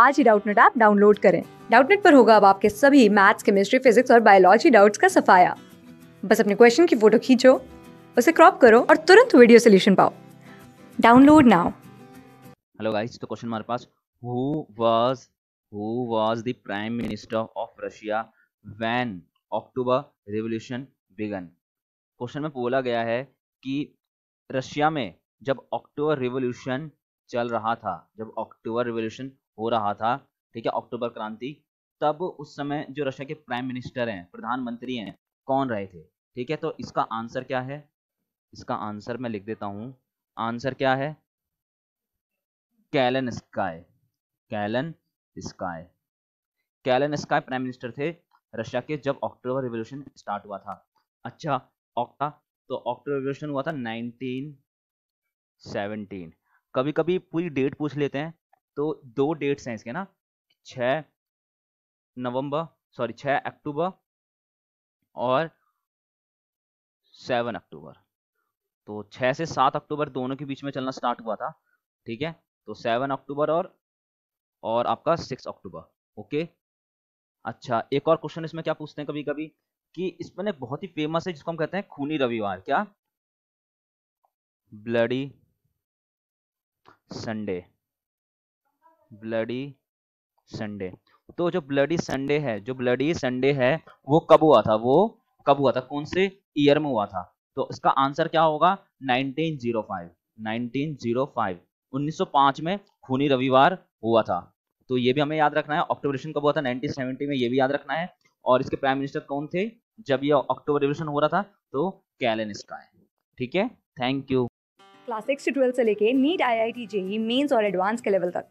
आज ही Doubtnut app download करें डाउटनेट पर होगा अब आपके सभी मैथ्स केमिस्ट्री फिजिक्स और बायोलॉजी डाउट्स का सफाया बस अपने क्वेश्चन की फोटो खींचो उसे क्रॉप करो और तुरंत वीडियो सोल्यूशन पाओ डाउनलोड नाउ हेलो गाइस तो क्वेश्चन हमारे पास who was who was the prime minister of Russia when October revolution began question में बोला गया है कि रशिया में जब अक्टूबर रिवॉल्यूशन चल रहा था जब अक्टूबर रिवॉल्यूशन हो रहा था ठीक है अक्टूबर क्रांति तब उस समय जो रशिया के प्राइम मिनिस्टर हैं प्रधानमंत्री हैं कौन रहे थे ठीक है तो इसका आंसर क्या है इसका आंसर मैं लिख देता हूं आंसर क्या है कैलन स्काय कैलन स्काय कैलन स्काय प्राइम मिनिस्टर थे रशिया के जब अक्टूबर रिवोल्यूशन स्टार्ट हुआ था अच्छा ऑक्टा तो अक्टूबर रिवोल्यूशन हुआ था 1917 कभी कभी पूरी डेट पूछ लेते हैं तो दो डेट्स हैं इसके ना छ नवंबर सॉरी छह अक्टूबर और सेवन अक्टूबर तो छः से सात अक्टूबर दोनों के बीच में चलना स्टार्ट हुआ था ठीक है तो सेवन अक्टूबर और और आपका सिक्स अक्टूबर ओके अच्छा एक और क्वेश्चन इसमें क्या पूछते हैं कभी कभी कि इसमें एक बहुत ही फेमस है जिसको हम कहते हैं खूनी रविवार क्या ब्लडी संडे ब्लडी संडे तो जो ब्लडी संडे है जो ब्लडी संडे है वो कब हुआ था वो कब हुआ था कौन से ईयर में हुआ था तो इसका आंसर क्या होगा 1905 1905 1905 में खूनी रविवार हुआ था तो ये भी हमें याद रखना है अक्टूबर रिवोल्यूशन कब हुआ था 1970 में ये भी याद रखना है और इसके प्राइम मिनिस्टर कौन थे जब ये अक्टूबर रिवोल्यूशन हो रहा था तो कैलन इसका है ठीक है थैंक यू क्लास सिक्स से लेके NEET I I T JEE Mains और एडवांस के लेवल तक